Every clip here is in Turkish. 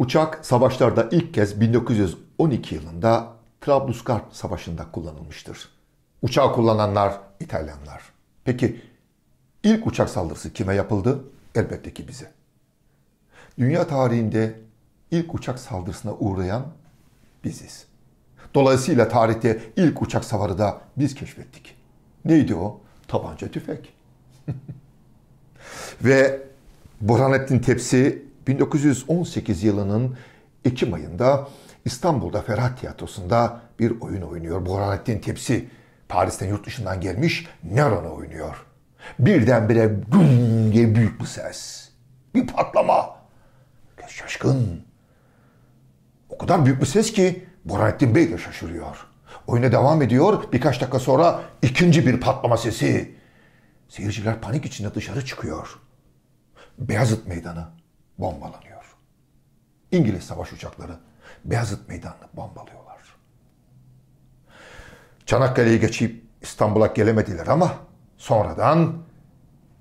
Uçak savaşlarda ilk kez 1912 yılında Trablusgarp Savaşı'nda kullanılmıştır. Uçağı kullananlar İtalyanlar. Peki ilk uçak saldırısı kime yapıldı? Elbette ki bize. Dünya tarihinde ilk uçak saldırısına uğrayan biziz. Dolayısıyla tarihte ilk uçak savarı da biz keşfettik. Neydi o? Tabanca tüfek. Ve Burhanettin Tepsi 1918 yılının Ekim ayında İstanbul'da Ferhat Tiyatrosu'nda bir oyun oynuyor. Burhanettin Tepsi Paris'ten yurt dışından gelmiş Neron'u oynuyor. Birdenbire güm diye büyük bir ses. Bir patlama. Herkes şaşkın. O kadar büyük bir ses ki Burhanettin Bey de şaşırıyor. Oyuna devam ediyor. Birkaç dakika sonra ikinci bir patlama sesi. Seyirciler panik içinde dışarı çıkıyor. Beyazıt Meydanı bombalanıyor. İngiliz savaş uçakları Beyazıt Meydanı'nı bombalıyorlar. Çanakkale'yi geçip İstanbul'a gelemediler ama sonradan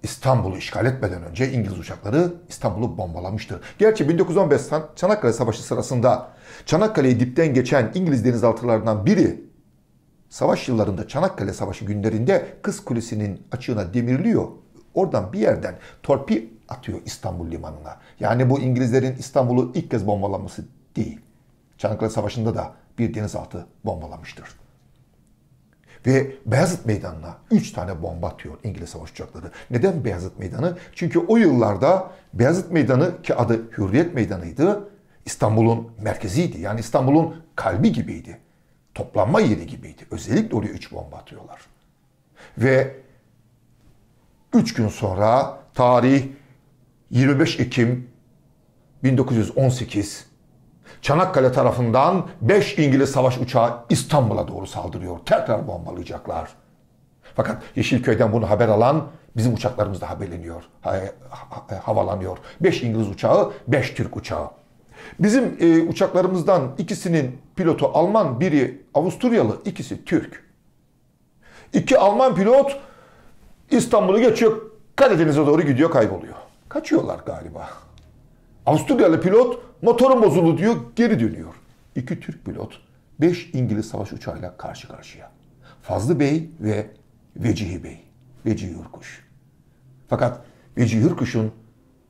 İstanbul'u işgal etmeden önce İngiliz uçakları İstanbul'u bombalamıştır. Gerçi 1915 Çanakkale Savaşı sırasında Çanakkale'yi dipten geçen İngiliz denizaltılarından biri savaş yıllarında Çanakkale Savaşı günlerinde Kız Kulesi'nin açığına demirliyor. Oradan bir yerden torpil atıyor İstanbul limanına. Yani bu İngilizlerin İstanbul'u ilk kez bombalaması değil. Çanakkale Savaşı'nda da bir denizaltı bombalamıştır. Ve Beyazıt Meydanı'na 3 tane bomba atıyor İngiliz savaş uçakları. Neden Beyazıt Meydanı? Çünkü o yıllarda Beyazıt Meydanı ki adı Hürriyet Meydanı'ydı. İstanbul'un merkeziydi. Yani İstanbul'un kalbi gibiydi. Toplanma yeri gibiydi. Özellikle oraya 3 bomba atıyorlar. Ve 3 gün sonra tarih 25 Ekim 1918 Çanakkale tarafından 5 İngiliz savaş uçağı İstanbul'a doğru saldırıyor. Tekrar bombalayacaklar. Fakat Yeşilköy'den bunu haber alan bizim uçaklarımız da haberleniyor, ha, e, e, havalanıyor. 5 İngiliz uçağı, 5 Türk uçağı. Bizim e, uçaklarımızdan ikisinin pilotu Alman, biri Avusturyalı, ikisi Türk. İki Alman pilot İstanbul'u geçiyor, Karadeniz'e doğru gidiyor, kayboluyor. Kaçıyorlar galiba. Avusturyalı pilot motorun bozuldu diyor geri dönüyor. İki Türk pilot 5 İngiliz savaş uçağıyla karşı karşıya. Fazlı Bey ve Vecihi Bey. Vecihi Yurkuş. Fakat Vecihi Hürkuş'un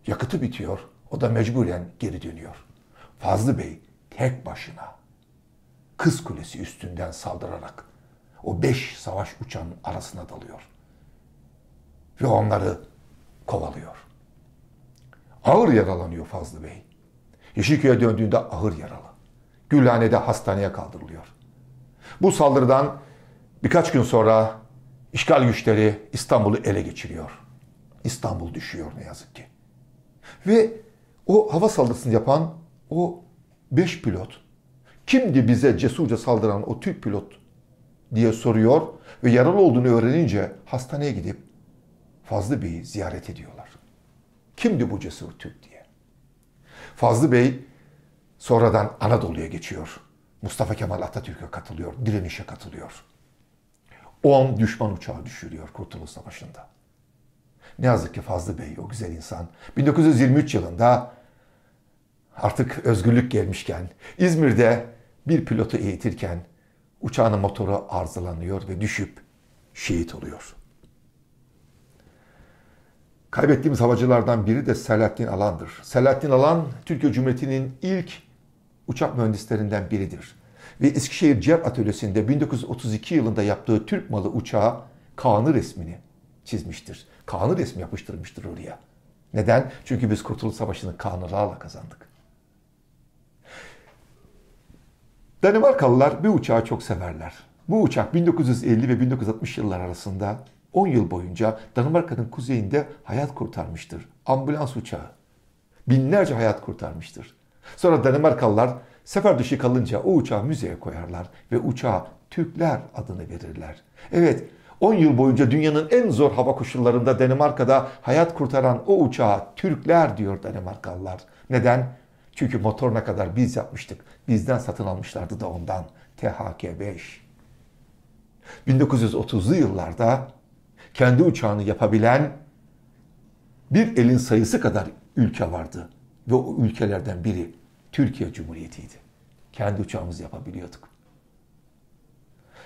yakıtı bitiyor. O da mecburen geri dönüyor. Fazlı Bey tek başına Kız Kulesi üstünden saldırarak o beş savaş uçağının arasına dalıyor. Ve onları kovalıyor. Ağır yaralanıyor Fazlı Bey. Yeşilköy'e döndüğünde ağır yaralı. Gülhane'de hastaneye kaldırılıyor. Bu saldırıdan birkaç gün sonra işgal güçleri İstanbul'u ele geçiriyor. İstanbul düşüyor ne yazık ki. Ve o hava saldırısını yapan o beş pilot kimdi bize cesurca saldıran o Türk pilot diye soruyor ve yaralı olduğunu öğrenince hastaneye gidip Fazlı Bey'i ziyaret ediyorlar. Kimdi bu cesur Türk diye. Fazlı Bey sonradan Anadolu'ya geçiyor. Mustafa Kemal Atatürk'e katılıyor, direnişe katılıyor. O düşman uçağı düşürüyor Kurtuluş Savaşı'nda. Ne yazık ki Fazlı Bey o güzel insan 1923 yılında artık özgürlük gelmişken İzmir'de bir pilotu eğitirken uçağının motoru arızalanıyor ve düşüp şehit oluyor. Kaybettiğimiz havacılardan biri de Selahattin Alan'dır. Selahattin Alan, Türkiye Cumhuriyeti'nin ilk uçak mühendislerinden biridir. Ve Eskişehir Cep Atölyesi'nde 1932 yılında yaptığı Türk malı uçağı Kaan'ı resmini çizmiştir. Kaan'ı resmi yapıştırmıştır oraya. Neden? Çünkü biz Kurtuluş Savaşı'nı Kaan'larla kazandık. Danimarkalılar bir uçağı çok severler. Bu uçak 1950 ve 1960 yıllar arasında 10 yıl boyunca Danimarka'nın kuzeyinde hayat kurtarmıştır. Ambulans uçağı. Binlerce hayat kurtarmıştır. Sonra Danimarkalılar sefer dışı kalınca o uçağı müzeye koyarlar ve uçağa Türkler adını verirler. Evet 10 yıl boyunca dünyanın en zor hava koşullarında Danimarka'da hayat kurtaran o uçağa Türkler diyor Danimarkalılar. Neden? Çünkü motoruna kadar biz yapmıştık. Bizden satın almışlardı da ondan. THK-5. 1930'lu yıllarda kendi uçağını yapabilen bir elin sayısı kadar ülke vardı. Ve o ülkelerden biri Türkiye Cumhuriyeti'ydi. Kendi uçağımızı yapabiliyorduk.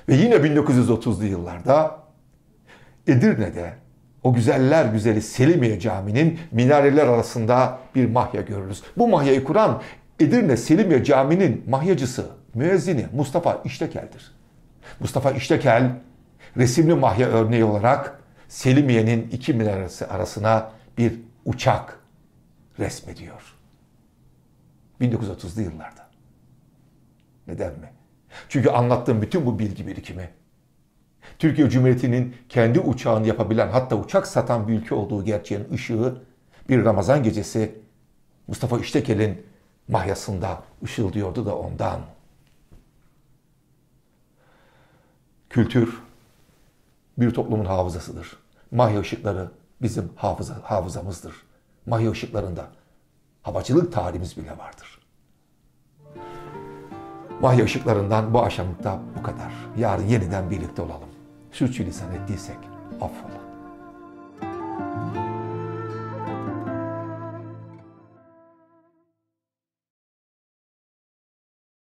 Ve yine 1930'lu yıllarda Edirne'de o güzeller güzeli Selimiye Camii'nin minareler arasında bir mahya görürüz. Bu mahyayı kuran Edirne Selimiye Camii'nin mahyacısı, müezzini Mustafa İştekel'dir. Mustafa İştekel resimli mahya örneği olarak Selimiye'nin iki minaresi arasına bir uçak resmediyor. 1930'lu yıllarda. Neden mi? Çünkü anlattığım bütün bu bilgi birikimi Türkiye Cumhuriyeti'nin kendi uçağını yapabilen hatta uçak satan bir ülke olduğu gerçeğin ışığı bir Ramazan gecesi Mustafa İştekel'in mahyasında ışıldıyordu da ondan. Kültür bir toplumun hafızasıdır. Mahya ışıkları bizim hafıza, hafızamızdır. Mahya ışıklarında havacılık tarihimiz bile vardır. Mahya ışıklarından bu akşamlıkta bu kadar. Yarın yeniden birlikte olalım. Sürçülisan ettiysek affola.